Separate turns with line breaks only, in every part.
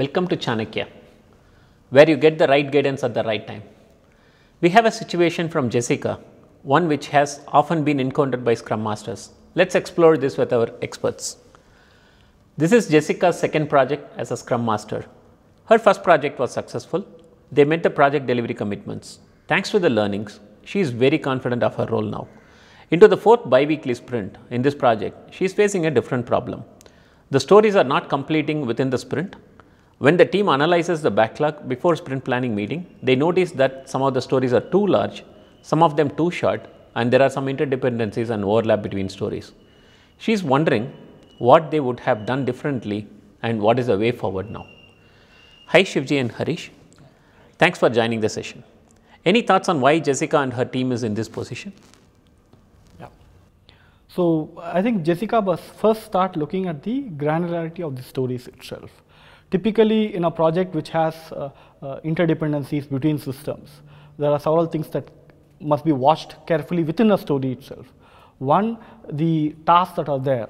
Welcome to Chanakya, where you get the right guidance at the right time. We have a situation from Jessica, one which has often been encountered by Scrum Masters. Let's explore this with our experts. This is Jessica's second project as a Scrum Master. Her first project was successful. They met the project delivery commitments. Thanks to the learnings, she is very confident of her role now. Into the fourth bi bi-weekly sprint in this project, she is facing a different problem. The stories are not completing within the sprint when the team analyzes the backlog before sprint planning meeting, they notice that some of the stories are too large, some of them too short, and there are some interdependencies and overlap between stories. She is wondering what they would have done differently and what is the way forward now. Hi Shivji and Harish, thanks for joining the session. Any thoughts on why Jessica and her team is in this position?
Yeah. So, I think Jessica must first start looking at the granularity of the stories itself. Typically in a project which has uh, uh, interdependencies between systems, there are several things that must be watched carefully within a story itself. One, the tasks that are there,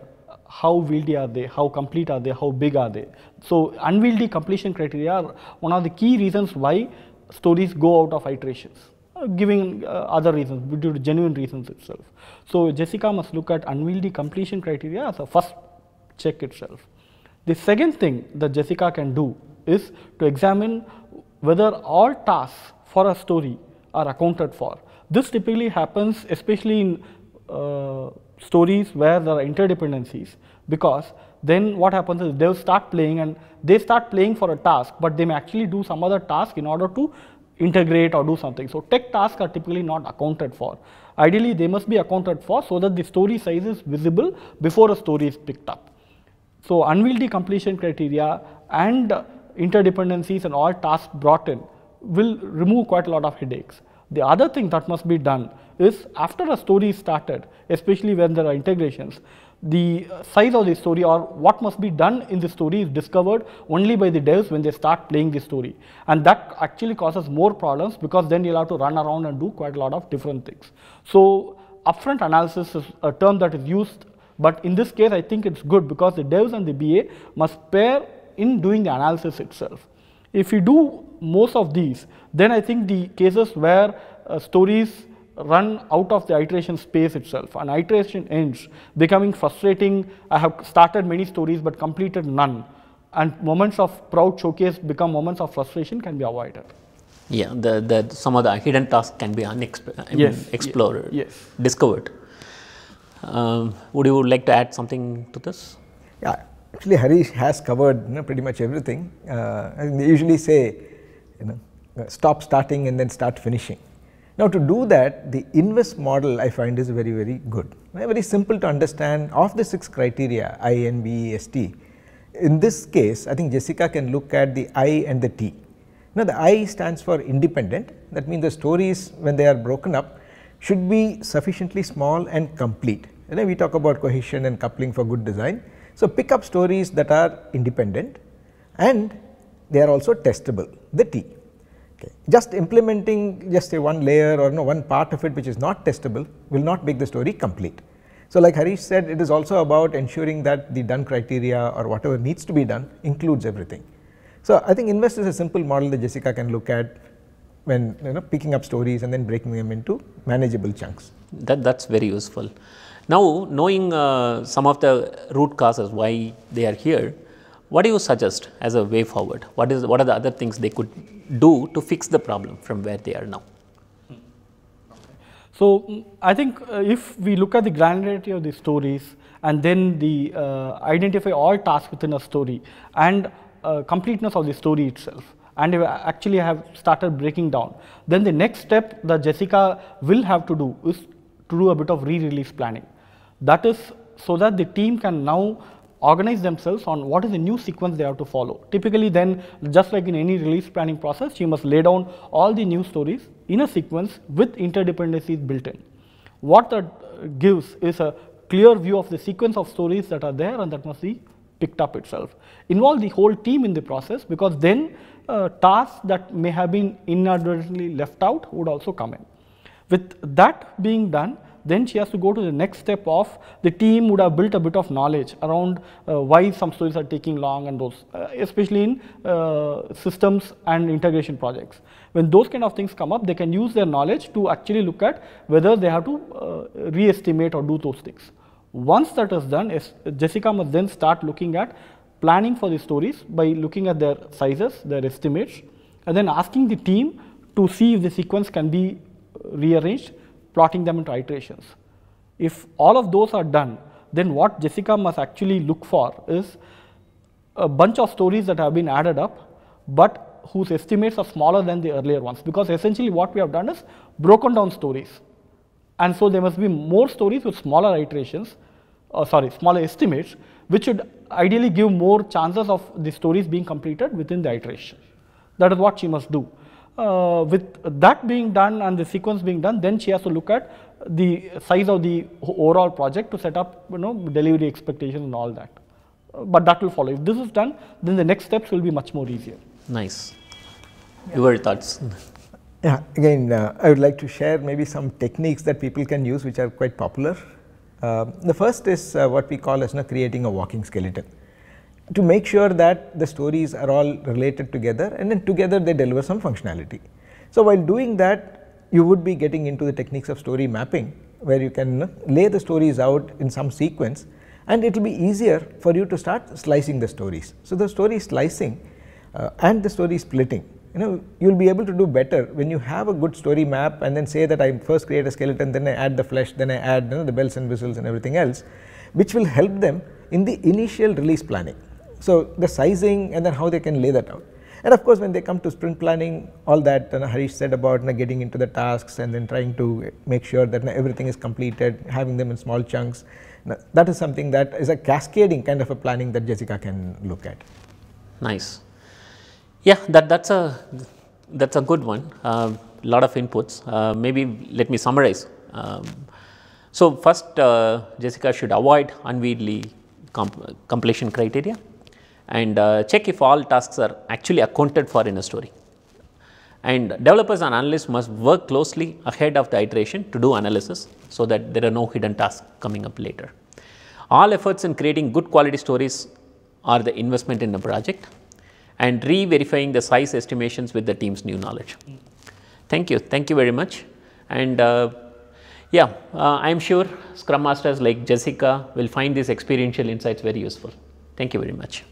how wieldy are they, how complete are they, how big are they. So, unwieldy completion criteria are one of the key reasons why stories go out of iterations, uh, giving uh, other reasons due to genuine reasons itself. So, Jessica must look at unwieldy completion criteria as a first check itself. The second thing that Jessica can do is to examine whether all tasks for a story are accounted for. This typically happens especially in uh, stories where there are interdependencies because then what happens is they'll start playing and they start playing for a task but they may actually do some other task in order to integrate or do something. So, tech tasks are typically not accounted for. Ideally, they must be accounted for so that the story size is visible before a story is picked up. So unwieldy completion criteria and interdependencies and all tasks brought in will remove quite a lot of headaches. The other thing that must be done is after a story is started, especially when there are integrations, the size of the story or what must be done in the story is discovered only by the devs when they start playing the story. And that actually causes more problems because then you'll have to run around and do quite a lot of different things. So upfront analysis is a term that is used but in this case, I think it is good because the devs and the BA must pair in doing the analysis itself. If you do most of these, then I think the cases where uh, stories run out of the iteration space itself and iteration ends becoming frustrating. I have started many stories but completed none and moments of proud showcase become moments of frustration can be avoided.
Yeah, the, the some of the hidden tasks can be unexplored, yes, yes. discovered. Um, would you like to add something to this?
Yeah, actually Harish has covered you know, pretty much everything. Uh, and they usually say, you know, stop starting and then start finishing. Now to do that, the invest model I find is very, very good. Very simple to understand of the six criteria, I, N, B, E, S, T. In this case, I think Jessica can look at the I and the T. Now the I stands for independent, that means the stories when they are broken up should be sufficiently small and complete and then we talk about cohesion and coupling for good design. So, pick up stories that are independent and they are also testable, the T. Okay. Just implementing just say one layer or no one part of it which is not testable will not make the story complete. So, like Harish said it is also about ensuring that the done criteria or whatever needs to be done includes everything. So, I think invest is a simple model that Jessica can look at when you know picking up stories and then breaking them into manageable chunks.
That that's very useful. Now knowing uh, some of the root causes why they are here, what do you suggest as a way forward? What is what are the other things they could do to fix the problem
from where they are now? So I think uh, if we look at the granularity of the stories and then the uh, identify all tasks within a story and uh, completeness of the story itself and actually have started breaking down. Then the next step that Jessica will have to do is to do a bit of re-release planning. That is so that the team can now organize themselves on what is the new sequence they have to follow. Typically then just like in any release planning process, you must lay down all the new stories in a sequence with interdependencies built in. What that gives is a clear view of the sequence of stories that are there and that must be picked up itself. Involve the whole team in the process because then uh, tasks that may have been inadvertently left out would also come in. With that being done, then she has to go to the next step of the team would have built a bit of knowledge around uh, why some stories are taking long and those, uh, especially in uh, systems and integration projects. When those kind of things come up, they can use their knowledge to actually look at whether they have to uh, re-estimate or do those things. Once that is done, Jessica must then start looking at planning for the stories by looking at their sizes, their estimates, and then asking the team to see if the sequence can be uh, rearranged, plotting them into iterations. If all of those are done, then what Jessica must actually look for is a bunch of stories that have been added up, but whose estimates are smaller than the earlier ones, because essentially what we have done is broken down stories. And so there must be more stories with smaller iterations uh, sorry, smaller estimates, which should ideally give more chances of the stories being completed within the iteration. That is what she must do. Uh, with that being done and the sequence being done, then she has to look at the size of the overall project to set up, you know, delivery expectations and all that. Uh, but that will follow. If this is done,
then the next steps will be much more easier.
Nice. Yeah. Your thoughts?
Yeah, again, uh, I would like to share maybe some techniques that people can use which are quite popular um, the first is uh, what we call as you know, creating a walking skeleton to make sure that the stories are all related together and then together they deliver some functionality. So, while doing that you would be getting into the techniques of story mapping where you can lay the stories out in some sequence and it will be easier for you to start slicing the stories. So, the story slicing uh, and the story splitting you know, you'll be able to do better when you have a good story map and then say that I first create a skeleton, then I add the flesh, then I add you know, the bells and whistles and everything else, which will help them in the initial release planning. So, the sizing and then how they can lay that out. And of course, when they come to sprint planning, all that you know, Harish said about you know, getting into the tasks and then trying to make sure that you know, everything is completed, having them in small chunks, that is something that is a cascading kind of a planning that Jessica can look at.
Nice. Yeah, that, that's a that's a good one. A um, uh, lot of inputs. Uh, maybe let me summarize. Um, so first, uh, Jessica should avoid unwieldy completion criteria and uh, check if all tasks are actually accounted for in a story. And developers and analysts must work closely ahead of the iteration to do analysis so that there are no hidden tasks coming up later. All efforts in creating good quality stories are the investment in the project and re-verifying the size estimations with the team's new knowledge. Thank you. Thank you very much. And uh, yeah, uh, I am sure Scrum Masters like Jessica will find these experiential insights very useful. Thank you very much.